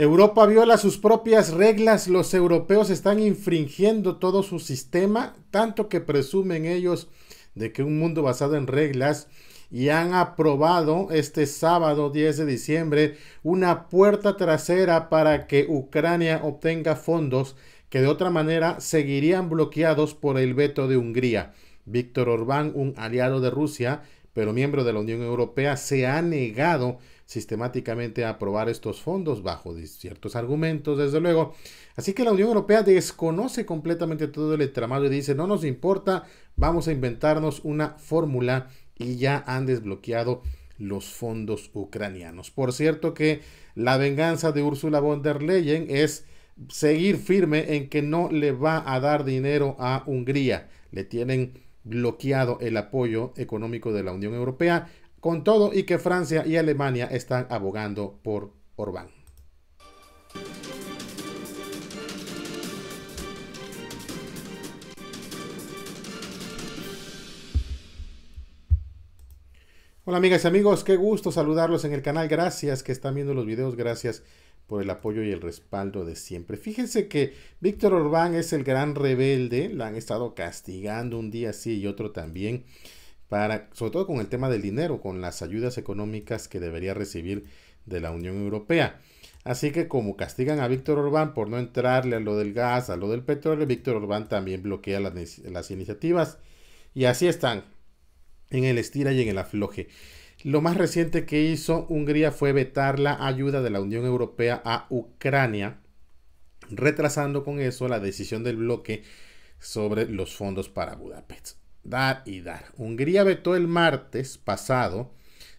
Europa viola sus propias reglas, los europeos están infringiendo todo su sistema, tanto que presumen ellos de que un mundo basado en reglas y han aprobado este sábado 10 de diciembre una puerta trasera para que Ucrania obtenga fondos que de otra manera seguirían bloqueados por el veto de Hungría. Víctor Orbán, un aliado de Rusia, pero miembro de la Unión Europea, se ha negado sistemáticamente aprobar estos fondos bajo ciertos argumentos, desde luego. Así que la Unión Europea desconoce completamente todo el entramado y dice, no nos importa, vamos a inventarnos una fórmula y ya han desbloqueado los fondos ucranianos. Por cierto que la venganza de Ursula von der Leyen es seguir firme en que no le va a dar dinero a Hungría. Le tienen bloqueado el apoyo económico de la Unión Europea con todo y que Francia y Alemania están abogando por Orbán. Hola amigas y amigos, qué gusto saludarlos en el canal. Gracias que están viendo los videos, gracias por el apoyo y el respaldo de siempre. Fíjense que Víctor Orbán es el gran rebelde, la han estado castigando un día así y otro también sobre todo con el tema del dinero, con las ayudas económicas que debería recibir de la Unión Europea. Así que como castigan a Víctor Orbán por no entrarle a lo del gas, a lo del petróleo, Víctor Orbán también bloquea las, las iniciativas. Y así están, en el estira y en el afloje. Lo más reciente que hizo Hungría fue vetar la ayuda de la Unión Europea a Ucrania, retrasando con eso la decisión del bloque sobre los fondos para Budapest dar y dar. Hungría vetó el martes pasado,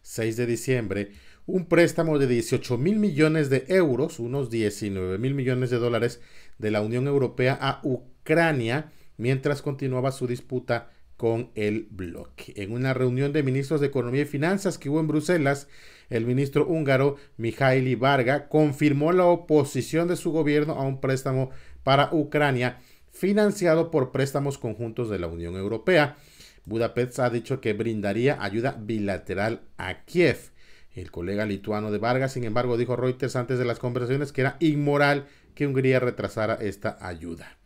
6 de diciembre, un préstamo de 18 mil millones de euros, unos 19 mil millones de dólares, de la Unión Europea a Ucrania, mientras continuaba su disputa con el bloque. En una reunión de ministros de Economía y Finanzas que hubo en Bruselas, el ministro húngaro Mihály Varga confirmó la oposición de su gobierno a un préstamo para Ucrania financiado por préstamos conjuntos de la Unión Europea. Budapest ha dicho que brindaría ayuda bilateral a Kiev. El colega lituano de Vargas, sin embargo, dijo Reuters antes de las conversaciones que era inmoral que Hungría retrasara esta ayuda,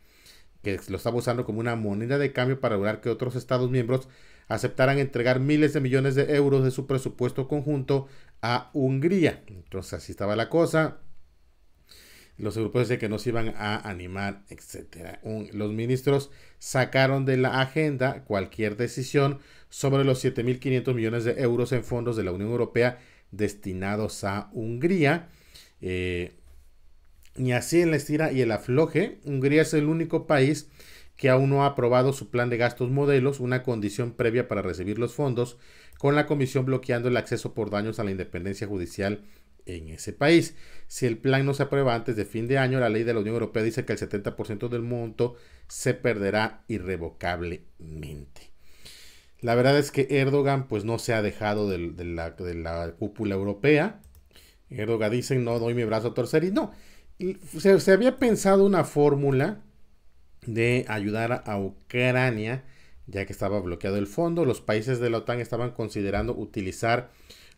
que lo estaba usando como una moneda de cambio para lograr que otros Estados miembros aceptaran entregar miles de millones de euros de su presupuesto conjunto a Hungría. Entonces así estaba la cosa los europeos de que nos iban a animar, etc. los ministros sacaron de la agenda cualquier decisión sobre los 7.500 millones de euros en fondos de la Unión Europea destinados a Hungría. y eh, así en la estira y el afloje, Hungría es el único país que aún no ha aprobado su plan de gastos modelos, una condición previa para recibir los fondos, con la Comisión bloqueando el acceso por daños a la independencia judicial en ese país. Si el plan no se aprueba antes de fin de año, la ley de la Unión Europea dice que el 70% del monto se perderá irrevocablemente. La verdad es que Erdogan pues no se ha dejado de, la, cúpula europea. Erdogan dice no doy mi brazo a torcer y no. se había pensado una fórmula de ayudar a Ucrania ya que estaba bloqueado el fondo. Los países de la OTAN estaban considerando utilizar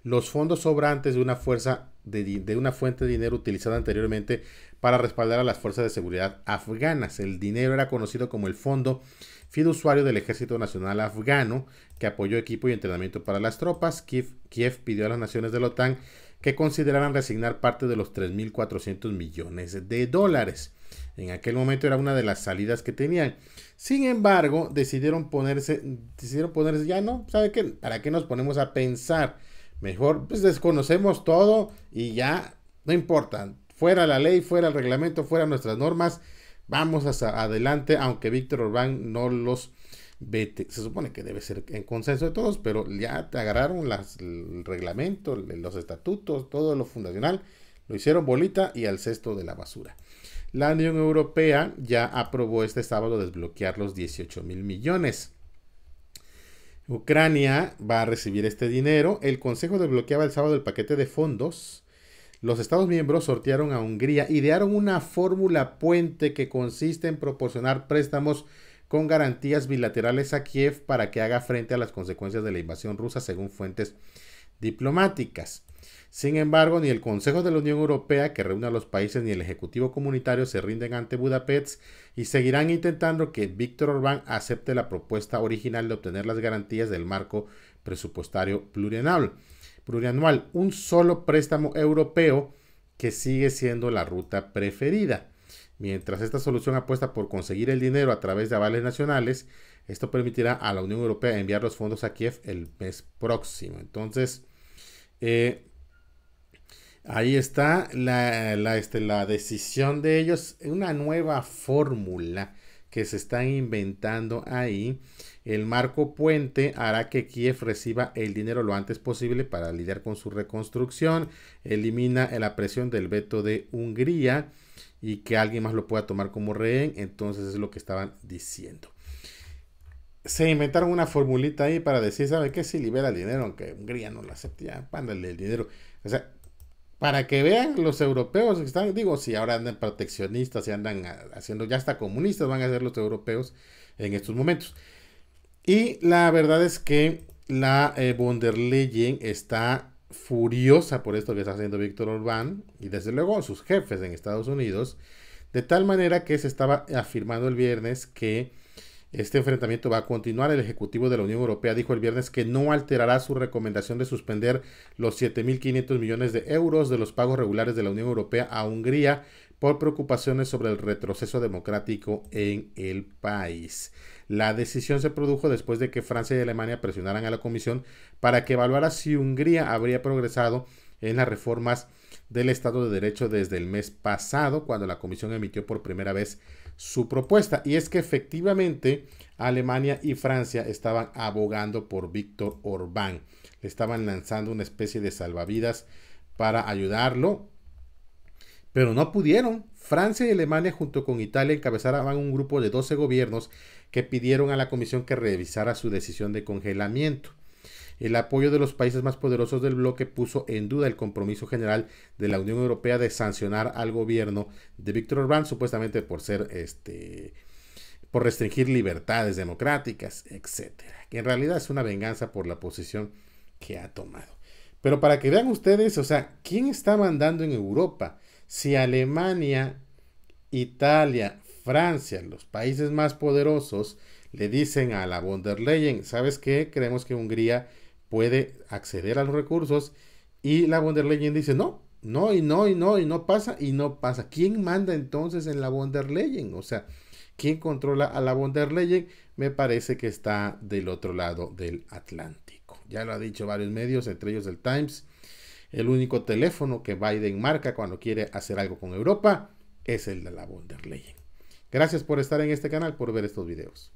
los fondos sobrantes de una, fuente de dinero utilizada anteriormente para respaldar a las fuerzas de seguridad afganas. El dinero era conocido como el Fondo Fiduciario del Ejército Nacional Afgano, que apoyó equipo y entrenamiento para las tropas. Kiev, pidió a las naciones de la OTAN que consideraran resignar parte de los 3.400 millones de dólares. En aquel momento era una de las salidas que tenían. Sin embargo, decidieron ponerse, decidieron ponerse ya no, ¿sabe qué? ¿Para qué nos ponemos a pensar? Mejor pues desconocemos todo y ya no importa. Fuera la ley, fuera el reglamento, fuera nuestras normas. Vamos hacia adelante, aunque Víctor Orbán no los vete. Se supone que debe ser en consenso de todos, pero ya te agarraron las, el reglamento, los estatutos, todo lo fundacional. Lo hicieron bolita y al cesto de la basura. La Unión Europea ya aprobó este sábado desbloquear los 18 mil millones Ucrania va a recibir este dinero. El Consejo desbloqueaba el sábado el paquete de fondos. Los Estados miembros sortearon a Hungría, y idearon una fórmula puente que consiste en proporcionar préstamos con garantías bilaterales a Kiev para que haga frente a las consecuencias de la invasión rusa, según fuentes diplomáticas. Sin embargo, ni el Consejo de la Unión Europea, que reúne a los países, ni el Ejecutivo Comunitario se rinden ante Budapest y seguirán intentando que Víctor Orbán acepte la propuesta original de obtener las garantías del marco presupuestario plurianual. plurianual un solo préstamo europeo que sigue siendo la ruta preferida. Mientras esta solución apuesta por conseguir el dinero a través de avales nacionales, esto permitirá a la Unión Europea enviar los fondos a Kiev el mes próximo. Entonces, eh, Ahí está la, este, la, decisión de ellos, una nueva fórmula que se están inventando ahí. El marco puente hará que Kiev reciba el dinero lo antes posible para lidiar con su reconstrucción, elimina la presión del veto de Hungría y que alguien más lo pueda tomar como rehén. Entonces es lo que estaban diciendo. Se inventaron una formulita ahí para decir, ¿sabe qué? Si libera el dinero, aunque Hungría no lo acepte, ya, pándale el dinero. O sea, para que vean los europeos que están, digo, si ahora andan proteccionistas, si andan haciendo, ya hasta comunistas van a ser los europeos en estos momentos. Y la verdad es que la eh, von der Leyen está furiosa por esto que está haciendo Víctor Orbán y desde luego sus jefes en Estados Unidos, de tal manera que se estaba afirmando el viernes que este enfrentamiento va a continuar. El Ejecutivo de la Unión Europea dijo el viernes que no alterará su recomendación de suspender los 7.500 millones de euros de los pagos regulares de la Unión Europea a Hungría por preocupaciones sobre el retroceso democrático en el país. La decisión se produjo después de que Francia y Alemania presionaran a la Comisión para que evaluara si Hungría habría progresado en las reformas del Estado de Derecho desde el mes pasado, cuando la Comisión emitió por primera vez su propuesta. Y es que efectivamente Alemania y Francia estaban abogando por Víctor Orbán. Le estaban lanzando una especie de salvavidas para ayudarlo, pero no pudieron. Francia y Alemania junto con Italia encabezaban un grupo de 12 gobiernos que pidieron a la comisión que revisara su decisión de congelamiento. El apoyo de los países más poderosos del bloque puso en duda el compromiso general de la Unión Europea de sancionar al gobierno de Víctor Orbán, supuestamente por ser este por restringir libertades democráticas, etcétera, que en realidad es una venganza por la posición que ha tomado. Pero para que vean ustedes, o sea, ¿quién está mandando en Europa? Si Alemania, Italia, Francia, los países más poderosos, le dicen a la von der Leyen, ¿sabes qué? Creemos que Hungría puede acceder a los recursos y la Wonder dice no, no y no y no y no pasa y no pasa. ¿Quién manda entonces en la Wonder Leyen? O sea, ¿quién controla a la Wonder Me parece que está del otro lado del Atlántico. Ya lo ha dicho varios medios, entre ellos el Times. El único teléfono que Biden marca cuando quiere hacer algo con Europa es el de la Wonder Gracias por estar en este canal, por ver estos videos.